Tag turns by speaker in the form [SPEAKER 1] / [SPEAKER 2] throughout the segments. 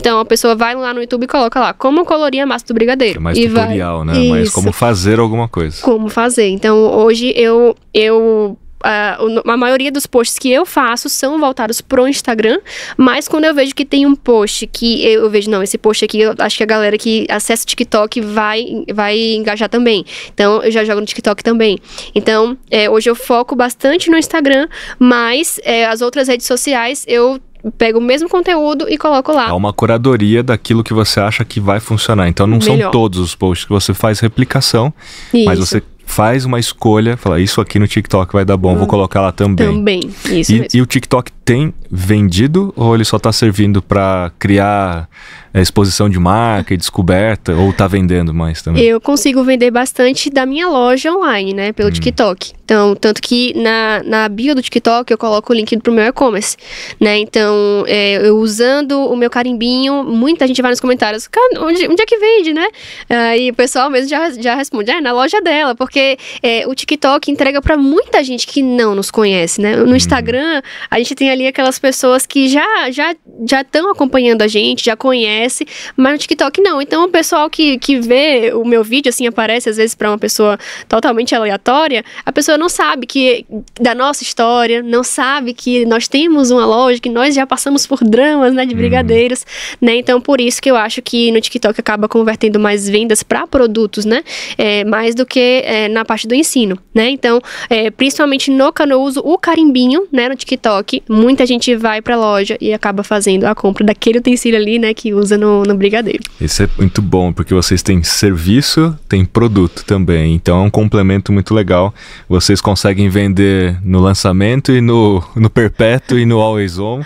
[SPEAKER 1] Então a pessoa vai lá no YouTube e coloca lá como colorir a massa do brigadeiro. É mais tutorial, vai... né? Isso. Mas como
[SPEAKER 2] fazer alguma coisa.
[SPEAKER 1] Como fazer. Então hoje eu eu Uh, a maioria dos posts que eu faço são voltados pro Instagram, mas quando eu vejo que tem um post que eu, eu vejo, não, esse post aqui, eu acho que a galera que acessa o TikTok vai, vai engajar também. Então, eu já jogo no TikTok também. Então, é, hoje eu foco bastante no Instagram, mas é, as outras redes sociais eu pego o mesmo conteúdo e coloco lá. É uma
[SPEAKER 2] curadoria daquilo que você acha que vai funcionar. Então não Melhor. são todos os posts que você faz replicação, Isso. mas você faz uma escolha, fala, isso aqui no TikTok vai dar bom, hum. vou colocar lá também. Também, isso e, e, o TikTok tem vendido ou ele só está servindo para criar é, exposição de marca e descoberta ou está vendendo mais também?
[SPEAKER 1] Eu consigo vender bastante da minha loja online, né, pelo hum. TikTok. Então, tanto que na, na bio do TikTok eu coloco o link para o meu e-commerce, né? Então, é, eu usando o meu carimbinho, muita gente vai nos comentários, onde, onde é que vende, né? Aí e o pessoal mesmo já, já responde, ah, é na loja dela, porque é, o TikTok entrega para muita gente que não nos conhece, né? No hum. Instagram, a gente tem ali ali aquelas pessoas que já já já estão acompanhando a gente, já conhece, mas no TikTok não. Então o pessoal que, que vê o meu vídeo assim aparece às vezes para uma pessoa totalmente aleatória, a pessoa não sabe que da nossa história, não sabe que nós temos uma loja, que nós já passamos por dramas, né, de uhum. brigadeiros, né? Então por isso que eu acho que no TikTok acaba convertendo mais vendas para produtos, né? É, mais do que é, na parte do ensino, né? Então, é, principalmente no Cano, eu uso o carimbinho, né, no TikTok, muito muita gente vai para a loja e acaba fazendo a compra daquele utensílio ali, né, que usa no, no brigadeiro.
[SPEAKER 2] Isso é muito bom, porque vocês têm serviço, tem produto também. Então é um complemento muito legal. Vocês conseguem vender no lançamento e no, no perpétuo e no always on.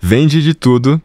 [SPEAKER 2] Vende de tudo